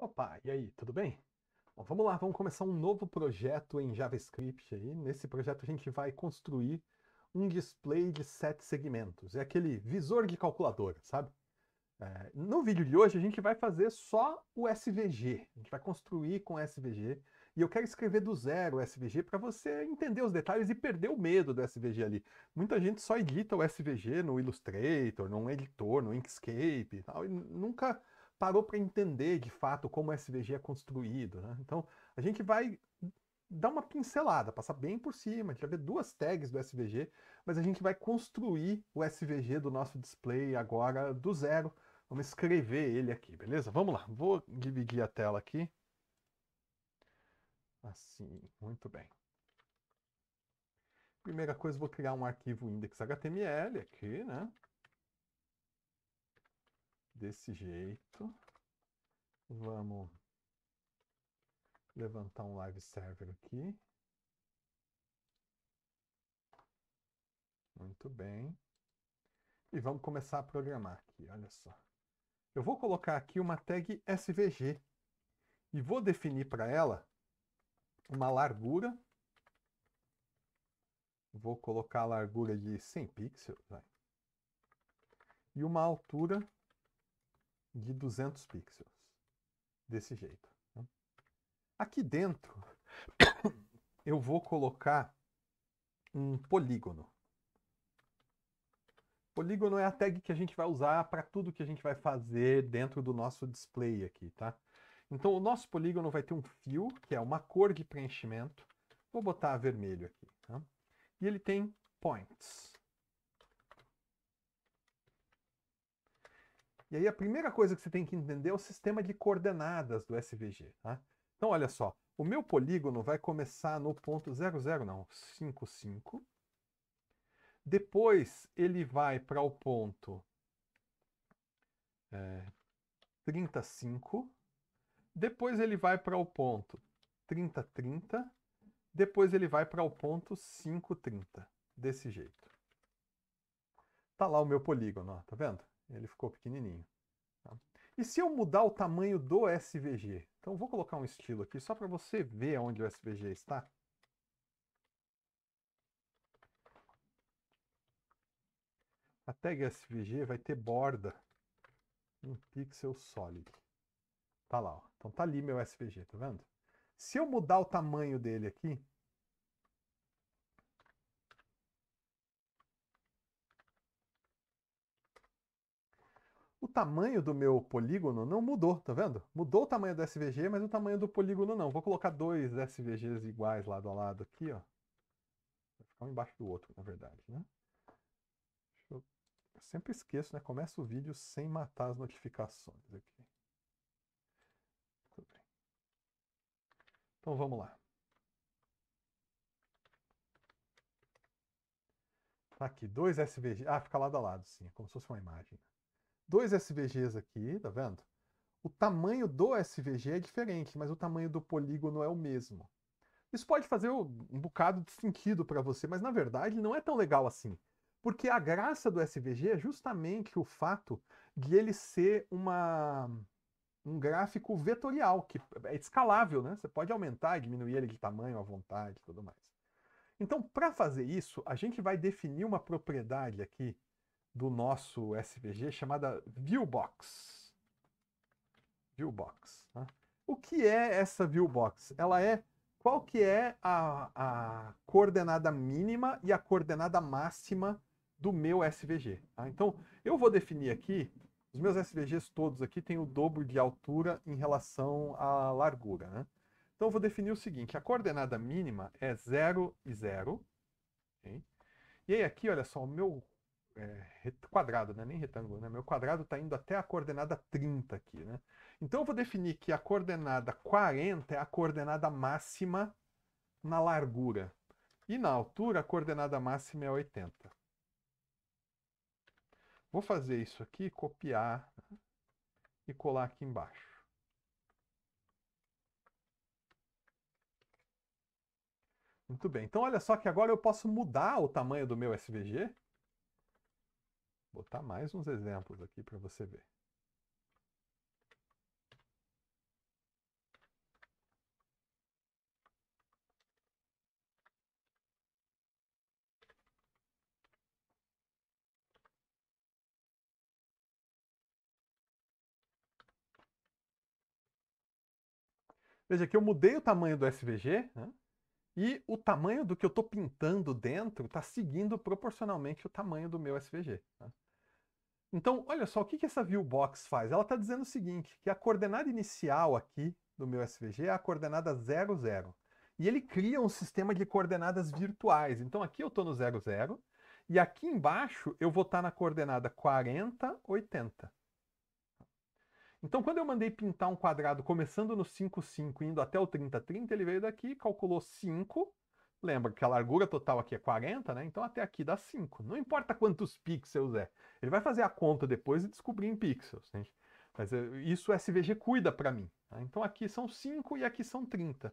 Opa, e aí, tudo bem? Bom, vamos lá, vamos começar um novo projeto em JavaScript aí. Nesse projeto a gente vai construir um display de sete segmentos. É aquele visor de calculadora, sabe? É, no vídeo de hoje a gente vai fazer só o SVG. A gente vai construir com SVG. E eu quero escrever do zero o SVG para você entender os detalhes e perder o medo do SVG ali. Muita gente só edita o SVG no Illustrator, num editor, no Inkscape e tal, e nunca parou para entender de fato como o SVG é construído. Né? Então, a gente vai dar uma pincelada, passar bem por cima, a gente vai ver duas tags do SVG, mas a gente vai construir o SVG do nosso display agora do zero. Vamos escrever ele aqui, beleza? Vamos lá, vou dividir a tela aqui. Assim, muito bem. Primeira coisa, vou criar um arquivo index.html aqui, né? desse jeito. Vamos levantar um live server aqui. Muito bem. E vamos começar a programar aqui, olha só. Eu vou colocar aqui uma tag SVG e vou definir para ela uma largura. Vou colocar a largura de 100 pixels e uma altura de 200 pixels. Desse jeito. Né? Aqui dentro, eu vou colocar um polígono. Polígono é a tag que a gente vai usar para tudo que a gente vai fazer dentro do nosso display aqui, tá? Então, o nosso polígono vai ter um fio, que é uma cor de preenchimento. Vou botar vermelho aqui. Tá? E ele tem points. E aí a primeira coisa que você tem que entender é o sistema de coordenadas do SVG. Tá? Então, olha só, o meu polígono vai começar no ponto 00, não, 55. Depois ele vai para o ponto é, 35. Depois ele vai para o ponto 30, 30, depois ele vai para o ponto 30. Desse jeito. Tá lá o meu polígono, ó, tá vendo? Ele ficou pequenininho. Tá? E se eu mudar o tamanho do SVG? Então vou colocar um estilo aqui só para você ver onde o SVG está. A tag SVG vai ter borda um pixel sólido. Tá lá, ó. Então tá ali meu SVG, tá vendo? Se eu mudar o tamanho dele aqui, tamanho do meu polígono não mudou, tá vendo? Mudou o tamanho do SVG, mas o tamanho do polígono não. Vou colocar dois SVGs iguais lado a lado aqui, ó. Vai ficar um embaixo do outro, na verdade, né? Eu... eu sempre esqueço, né? Começa o vídeo sem matar as notificações aqui. Tudo bem. Então vamos lá. Tá aqui, dois SVG. Ah, fica lado a lado, sim. É como se fosse uma imagem dois SVGs aqui, tá vendo? O tamanho do SVG é diferente, mas o tamanho do polígono é o mesmo. Isso pode fazer um bocado de sentido para você, mas na verdade não é tão legal assim. Porque a graça do SVG é justamente o fato de ele ser uma, um gráfico vetorial, que é escalável, né? Você pode aumentar e diminuir ele de tamanho à vontade e tudo mais. Então, para fazer isso, a gente vai definir uma propriedade aqui do nosso SVG chamada Viewbox. Viewbox. Né? O que é essa Viewbox? Ela é qual que é a, a coordenada mínima e a coordenada máxima do meu SVG. Tá? Então, eu vou definir aqui, os meus SVGs todos aqui têm o dobro de altura em relação à largura. Né? Então, eu vou definir o seguinte, a coordenada mínima é 0 e 0. Okay? E aí aqui, olha só, o meu é, quadrado, né? nem retângulo, né? meu quadrado está indo até a coordenada 30 aqui. Né? Então eu vou definir que a coordenada 40 é a coordenada máxima na largura. E na altura, a coordenada máxima é 80. Vou fazer isso aqui, copiar e colar aqui embaixo. Muito bem, então olha só que agora eu posso mudar o tamanho do meu SVG botar mais uns exemplos aqui para você ver. Veja que eu mudei o tamanho do SVG né? e o tamanho do que eu estou pintando dentro está seguindo proporcionalmente o tamanho do meu SVG. Né? Então, olha só, o que, que essa viewBox faz? Ela está dizendo o seguinte, que a coordenada inicial aqui do meu SVG é a coordenada 00. E ele cria um sistema de coordenadas virtuais. Então aqui eu estou no 00, e aqui embaixo eu vou estar tá na coordenada 40, 80. Então, quando eu mandei pintar um quadrado começando no 5, 5, indo até o 30, 30, ele veio daqui, calculou 5, Lembra que a largura total aqui é 40, né? Então até aqui dá 5. Não importa quantos pixels é. Ele vai fazer a conta depois e descobrir em pixels. Né? Mas eh, isso o SVG cuida para mim. Tá? Então aqui são 5 e aqui são 30.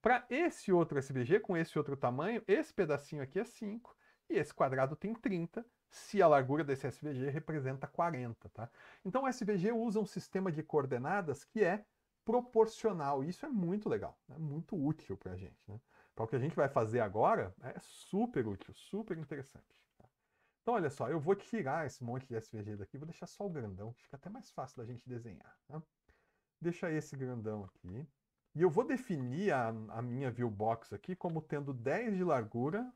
Para esse outro SVG, com esse outro tamanho, esse pedacinho aqui é 5 e esse quadrado tem 30 se a largura desse SVG representa 40, tá? Então o SVG usa um sistema de coordenadas que é proporcional. Isso é muito legal, é muito útil para a gente, né? Então, o que a gente vai fazer agora né, é super útil, super interessante. Tá? Então, olha só, eu vou tirar esse monte de SVG daqui, vou deixar só o grandão, que fica até mais fácil da gente desenhar. Tá? Deixar esse grandão aqui. E eu vou definir a, a minha viewbox aqui como tendo 10 de largura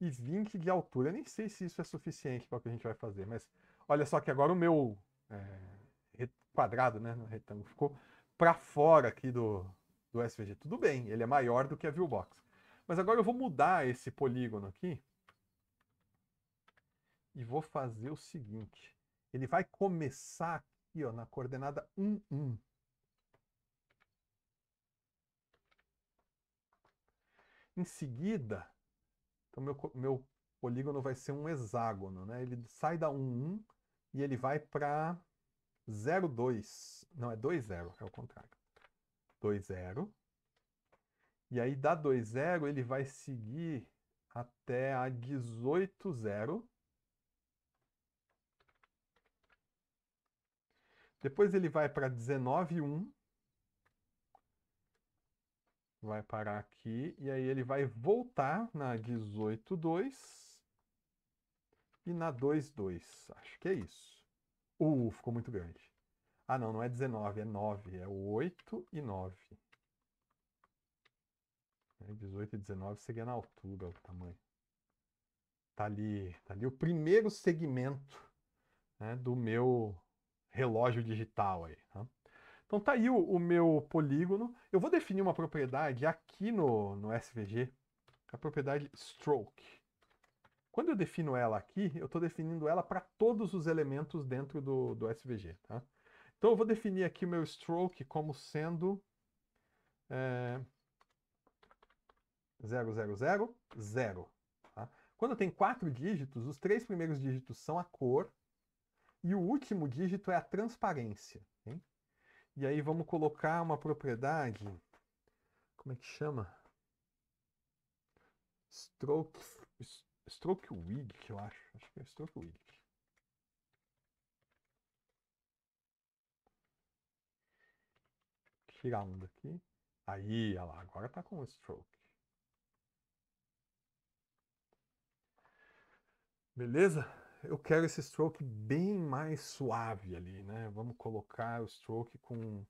e 20 de altura. Eu nem sei se isso é suficiente para o que a gente vai fazer, mas olha só que agora o meu é, quadrado, né, no retângulo, ficou para fora aqui do, do SVG. Tudo bem, ele é maior do que a ViewBox. Mas agora eu vou mudar esse polígono aqui e vou fazer o seguinte. Ele vai começar aqui ó, na coordenada 1, 1. Em seguida, então meu, meu polígono vai ser um hexágono, né? Ele sai da 1, 1 e ele vai para 0,2. Não, é 2,0, é o contrário. 2,0. E aí, da 2,0, ele vai seguir até a 18,0. Depois ele vai para 19,1. Vai parar aqui. E aí ele vai voltar na 18,2. E na 2,2. Acho que é isso. Uh, ficou muito grande. Ah, não, não é 19, é 9. É 8 e 9. 18 é e 19 seria na altura o tamanho. Tá ali, tá ali o primeiro segmento né, do meu relógio digital aí. Tá? Então tá aí o, o, meu polígono. Eu vou definir uma propriedade aqui no, no SVG, é a propriedade stroke. Quando eu defino ela aqui, eu estou definindo ela para todos os elementos dentro do, do SVG. Tá? Então eu vou definir aqui o meu stroke como sendo é, 0, 0, 0, 0. Tá? Quando eu tenho quatro dígitos, os três primeiros dígitos são a cor e o último dígito é a transparência. Hein? E aí vamos colocar uma propriedade, como é que chama? Stroke, stroke width, eu acho. Acho que é stroke width. tirar um daqui. Aí, olha lá, agora está com o stroke. Beleza? Eu quero esse stroke bem mais suave ali, né? Vamos colocar o stroke com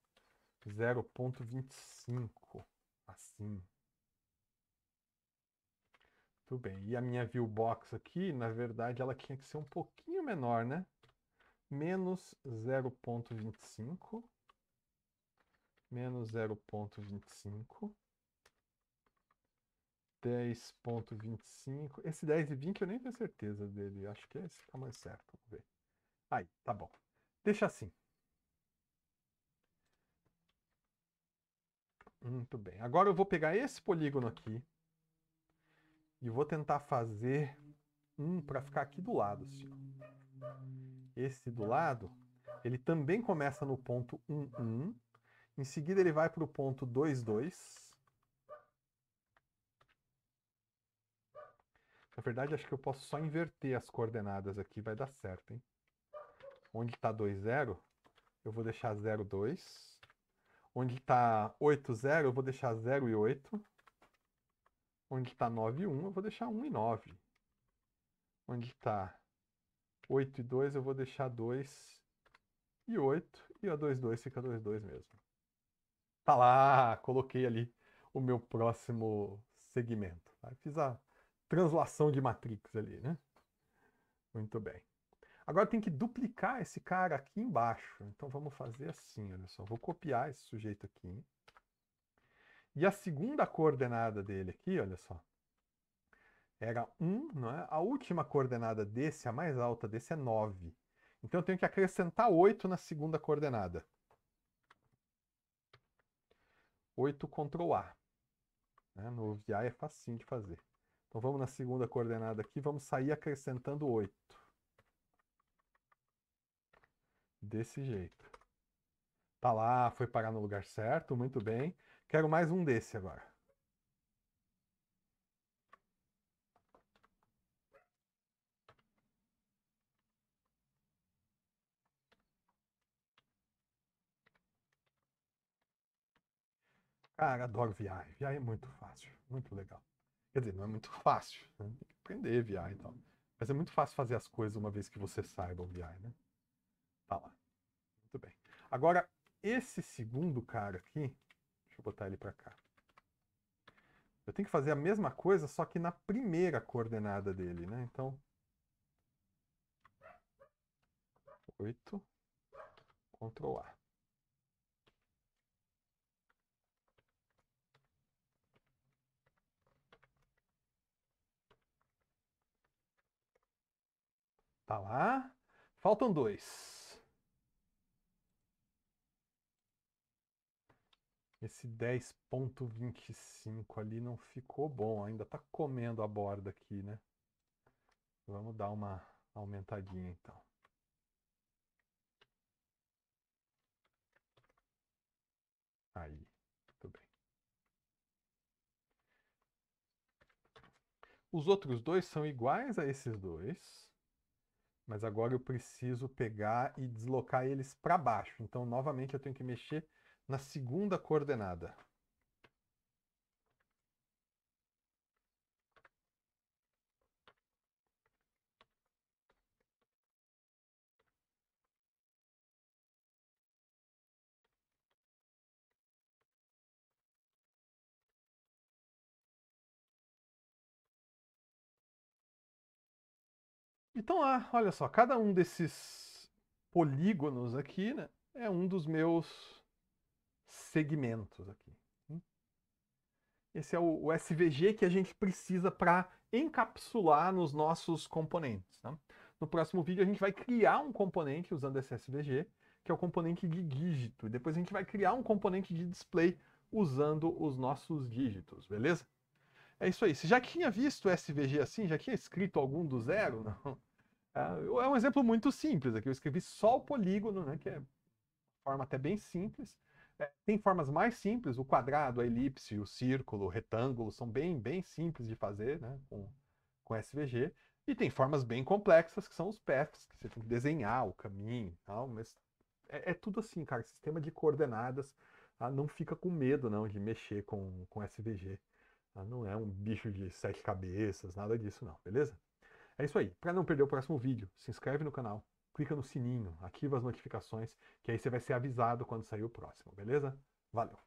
0.25, assim. Tudo bem. E a minha view box aqui, na verdade, ela tinha que ser um pouquinho menor, né? Menos 0.25 menos 0,25. 10.25. Esse 10 e 20 eu nem tenho certeza dele. Acho que é esse tá mais certo. Vamos ver. Aí, tá bom. Deixa assim. Muito bem. Agora eu vou pegar esse polígono aqui e vou tentar fazer um para ficar aqui do lado. Assim. Esse do lado, ele também começa no ponto 1, 1 em seguida, ele vai para o ponto 2, 2. Na verdade, acho que eu posso só inverter as coordenadas aqui, vai dar certo, hein? Onde está 2, 0, eu vou deixar 0, 2. Onde está 8, 0, eu vou deixar 0 e 8. Onde está 9 e 1, eu vou deixar 1 e 9. Onde está 8 e 2, eu vou deixar 2 e 8. E a 2, 2 fica 2, 2 mesmo. Tá lá, coloquei ali o meu próximo segmento. Tá? Fiz a translação de matrix ali, né? Muito bem. Agora tem que duplicar esse cara aqui embaixo. Então vamos fazer assim, olha só. Vou copiar esse sujeito aqui. E a segunda coordenada dele aqui, olha só, era 1, não é? A última coordenada desse, a mais alta desse, é 9. Então eu tenho que acrescentar 8 na segunda coordenada. 8 Ctrl A. Né? No VI é facinho de fazer. Então vamos na segunda coordenada aqui, vamos sair acrescentando 8. Desse jeito. Tá lá, foi parar no lugar certo, muito bem. Quero mais um desse agora. Cara, adoro VI. VI é muito fácil, muito legal. Quer dizer, não é muito fácil, né? tem que aprender VI viagem e tal. Mas é muito fácil fazer as coisas uma vez que você saiba o VI, né? Tá lá. Muito bem. Agora, esse segundo cara aqui, deixa eu botar ele para cá. Eu tenho que fazer a mesma coisa, só que na primeira coordenada dele, né? Então, 8, Ctrl A. Tá lá. Faltam dois. Esse 10.25 ali não ficou bom. Ainda tá comendo a borda aqui, né? Vamos dar uma aumentadinha então. Aí, muito bem. Os outros dois são iguais a esses dois mas agora eu preciso pegar e deslocar eles para baixo. Então, novamente, eu tenho que mexer na segunda coordenada. Então lá, ah, olha só, cada um desses polígonos aqui, né, é um dos meus segmentos aqui. Hum. Esse é o, SVG que a gente precisa para encapsular nos nossos componentes. Né? No próximo vídeo a gente vai criar um componente usando esse SVG, que é o componente de dígito. E depois a gente vai criar um componente de display usando os nossos dígitos, beleza? É isso aí. Você já tinha visto o SVG assim? Já tinha escrito algum do zero? Não. É, é um exemplo muito simples aqui. Eu escrevi só o polígono, né, que é forma até bem simples. É, tem formas mais simples, o quadrado, a elipse, o círculo, o retângulo, são bem, bem simples de fazer né, com, com SVG. E tem formas bem complexas, que são os paths, que você tem que desenhar o caminho tal, mas é, é tudo assim, cara. Sistema de coordenadas, tá? não fica com medo não de mexer com, com SVG. Tá? Não é um bicho de sete cabeças, nada disso não, beleza? É isso aí. Para não perder o próximo vídeo, se inscreve no canal, clica no sininho, ativa as notificações, que aí você vai ser avisado quando sair o próximo, beleza? Valeu!